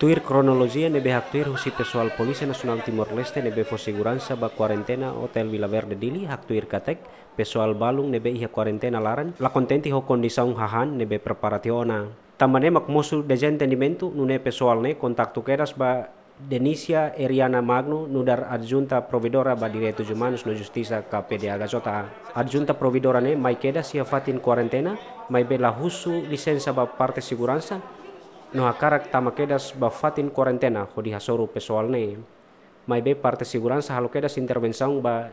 Tuir kronologi yang nebe tuir husi pesoal Polisi Nasional Timur Leste nebe fosiguran bak quarentena Hotel Villa Verde Dili tuir katek pesoal balung nebe iha quarentena laran la kontenti ho condisaun hahan nebe preparationa. mak musuh dejen tendimentu nune pesoal ne kontak keras ba Denisia Eriana Magno nudar adjunta Provvidora badire tujuh manus no justisa KPD Agazota. Adjunta providora ne mai keda si Fatin Quarantena, mai bela husu lisensa ba parte siguransa, no akarak tama keda ba fatin Quarantena hodi hasoru pesoal ne. Mai be parte siguransa halo quedas intervensaung ba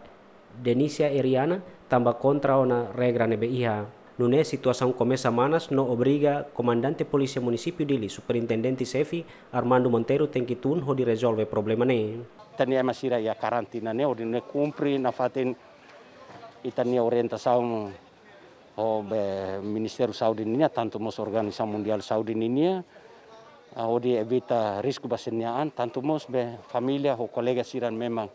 Denisia Eriana tamba kontra ona regra nebe iha. Nune situasang komesa manas, no obriga komandante polisi polisi dili Li, superintendente Sevi Armando Montero tengki tun ho di resolve problema né. Tania masira ya karantina ne ori ne kumpri na fatin itania orientação ho oh, be ministeru Saudi ninia tanto mos organisa Mundial Saudi ninia ah, odi evita risku basenyaan tanto mos be familia ho kolega siran memang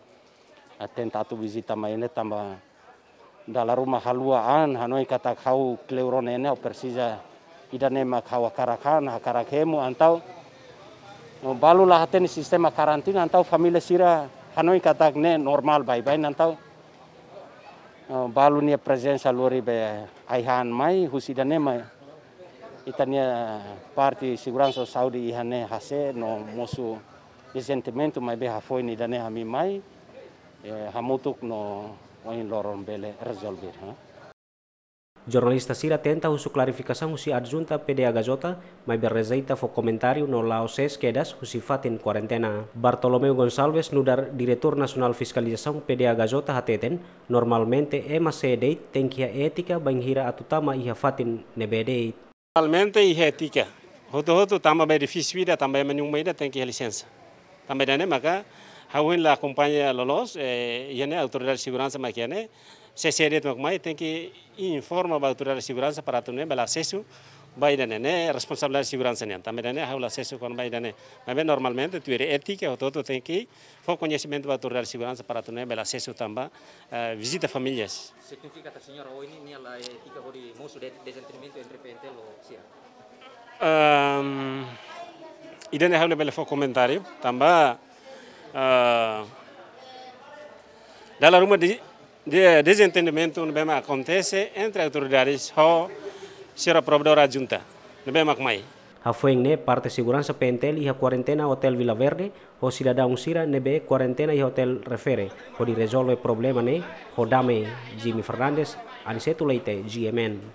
tentatu visita maene tambah dalam rumah haluan, an hanoi katak hau kleuron ini o persija nema hau akarakan akarakemu antau balu lah hati sistema karantina antau famili sira hanoi katak ne normal bye baik antau balu nia presenza lori be aihan mai husi ita itania parti so saudi ihane hase no mosu recentemente mai be hafoi ni hami mai e hamutuk no in loro bele resolver. Jornalista Sira tenta usu klarifikasi usi adjunta PDA Gazota, mai berrezaita fo comentário no Laos kedas usi fatin quarentena. Bartolomeu Gonçalves, nudar direktur nasional fiskalisasi PDA Gazota hateten, normalmente ema sedeit tengkia etika banghira atutama iha fatin nebedeit. Normalmente iha etika, Hoto-hoto também é difícil, também é nenhuma maka hawen la compañía lolos la eh, autoridad de seguridad makiane se tiene makmai tenki informa la autoridad de seguridad para tener bala a baidane ne responsabilidad de seguridad ne tamene ne haula a kon baidane mabe normalmente tuere ética o todo tenki fo conocimiento la autoridad de seguridad para tener bala sesu tamba visita familias. significa que señora hoy ni la ética el mosu de desentendimento entre pentel lo sia Tiene que haula bela fo comentario tamba da la rumă de, de dezentendimentul nu bem acontece între autoritățile ho și reprobadora junta. Nu bem acum mai. A ne parte sigurança pentel e a quarantena hotel Vila Verde, o un sira be quarantena și hotel refere, o di rezolve problema ne, o dame Jimmy Fernandes, anisetulei te GMN.